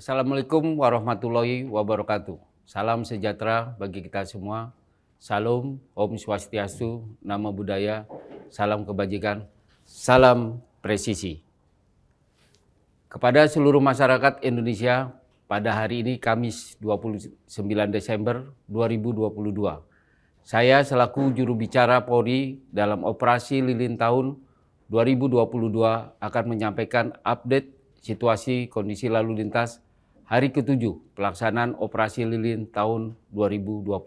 Assalamualaikum warahmatullahi wabarakatuh. Salam sejahtera bagi kita semua. Salam Om Swastiastu, Nama Budaya, Salam Kebajikan, Salam Presisi. Kepada seluruh masyarakat Indonesia, pada hari ini Kamis 29 Desember 2022, saya selaku juru bicara Polri dalam operasi Lilin Tahun 2022 akan menyampaikan update situasi kondisi lalu lintas hari ke-7 pelaksanaan operasi lilin tahun 2022.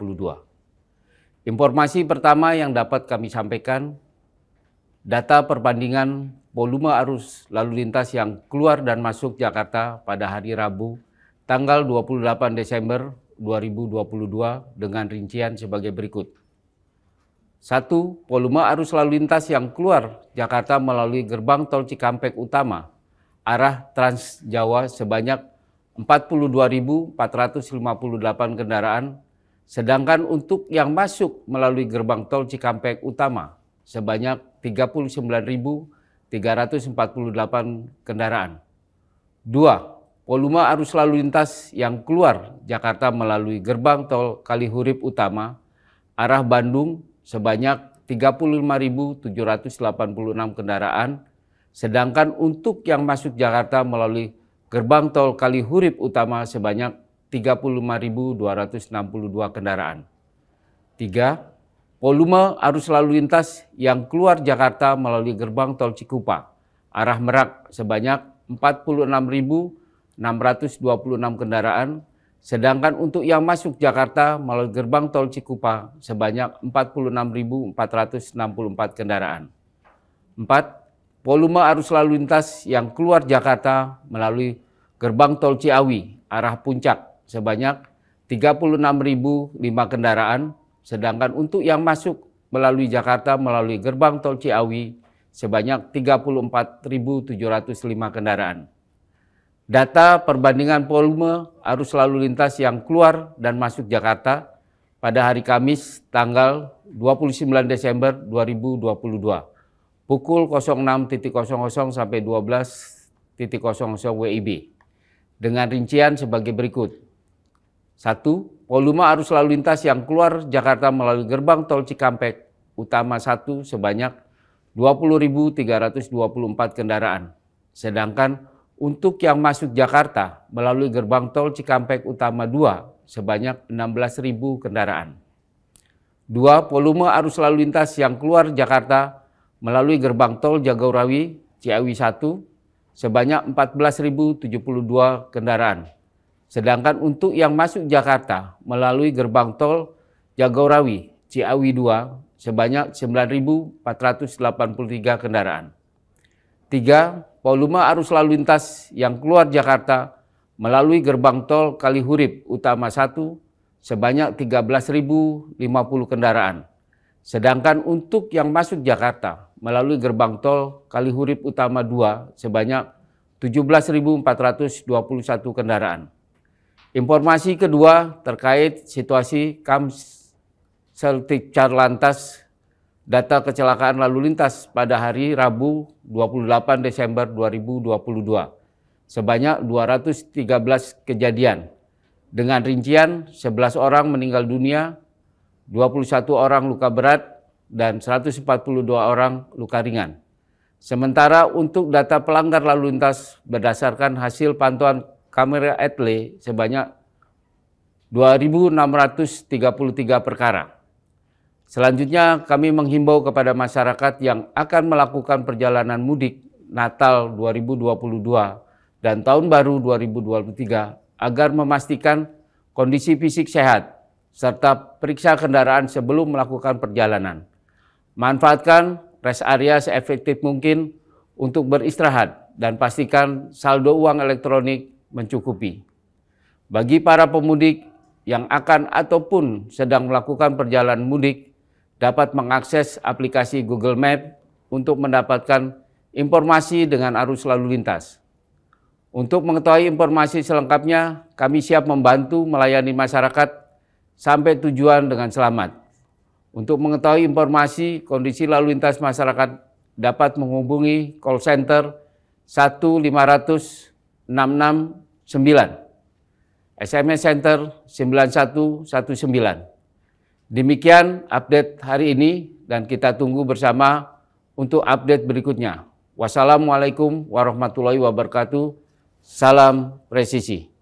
Informasi pertama yang dapat kami sampaikan, data perbandingan volume arus lalu lintas yang keluar dan masuk Jakarta pada hari Rabu tanggal 28 Desember 2022 dengan rincian sebagai berikut. satu Volume arus lalu lintas yang keluar Jakarta melalui gerbang tol Cikampek Utama arah Trans Jawa sebanyak 42.458 kendaraan, sedangkan untuk yang masuk melalui gerbang tol Cikampek Utama sebanyak 39.348 kendaraan. Dua, Volume arus lalu lintas yang keluar Jakarta melalui gerbang tol Kalihurip Utama arah Bandung sebanyak 35.786 kendaraan, sedangkan untuk yang masuk Jakarta melalui gerbang tol Kalihurip Utama sebanyak 35.262 kendaraan. 3. Volume arus lalu lintas yang keluar Jakarta melalui gerbang tol Cikupa arah Merak sebanyak 46.626 kendaraan, sedangkan untuk yang masuk Jakarta melalui gerbang tol Cikupa sebanyak 46.464 kendaraan. 4. Volume arus lalu lintas yang keluar Jakarta melalui gerbang tol Ciawi arah puncak sebanyak 36.005 kendaraan, sedangkan untuk yang masuk melalui Jakarta melalui gerbang tol Ciawi sebanyak 34.705 kendaraan. Data perbandingan volume arus lalu lintas yang keluar dan masuk Jakarta pada hari Kamis tanggal 29 Desember 2022 pukul 06.00 sampai 12.00 WIB dengan rincian sebagai berikut. 1. Volume arus lalu lintas yang keluar Jakarta melalui gerbang tol Cikampek Utama 1 sebanyak 20.324 kendaraan. Sedangkan untuk yang masuk Jakarta melalui gerbang tol Cikampek Utama 2 sebanyak 16.000 kendaraan. 2. Volume arus lalu lintas yang keluar Jakarta melalui gerbang tol Jagorawi Ciawi 1 sebanyak 14.072 kendaraan. Sedangkan untuk yang masuk Jakarta melalui gerbang tol Jagorawi Ciawi 2 sebanyak 9.483 kendaraan. Tiga, Volume arus lalu lintas yang keluar Jakarta melalui gerbang tol Kalihurip Utama 1 sebanyak 13.050 kendaraan. Sedangkan untuk yang masuk Jakarta melalui gerbang tol Kalihurip Utama 2 sebanyak 17.421 kendaraan. Informasi kedua terkait situasi Kamseltik Carlantas data kecelakaan lalu lintas pada hari Rabu 28 Desember 2022 sebanyak 213 kejadian dengan rincian 11 orang meninggal dunia, 21 orang luka berat, dan 142 orang luka ringan. Sementara untuk data pelanggar lalu lintas berdasarkan hasil pantauan kamera etle sebanyak 2.633 perkara. Selanjutnya kami menghimbau kepada masyarakat yang akan melakukan perjalanan mudik Natal 2022 dan Tahun Baru 2023 agar memastikan kondisi fisik sehat serta periksa kendaraan sebelum melakukan perjalanan. Manfaatkan rest area seefektif mungkin untuk beristirahat dan pastikan saldo uang elektronik mencukupi. Bagi para pemudik yang akan ataupun sedang melakukan perjalanan mudik dapat mengakses aplikasi Google Map untuk mendapatkan informasi dengan arus lalu lintas. Untuk mengetahui informasi selengkapnya, kami siap membantu melayani masyarakat sampai tujuan dengan selamat. Untuk mengetahui informasi kondisi lalu lintas masyarakat dapat menghubungi call center 15669, SMS Center 9119. Demikian update hari ini dan kita tunggu bersama untuk update berikutnya. Wassalamualaikum warahmatullahi wabarakatuh. Salam presisi.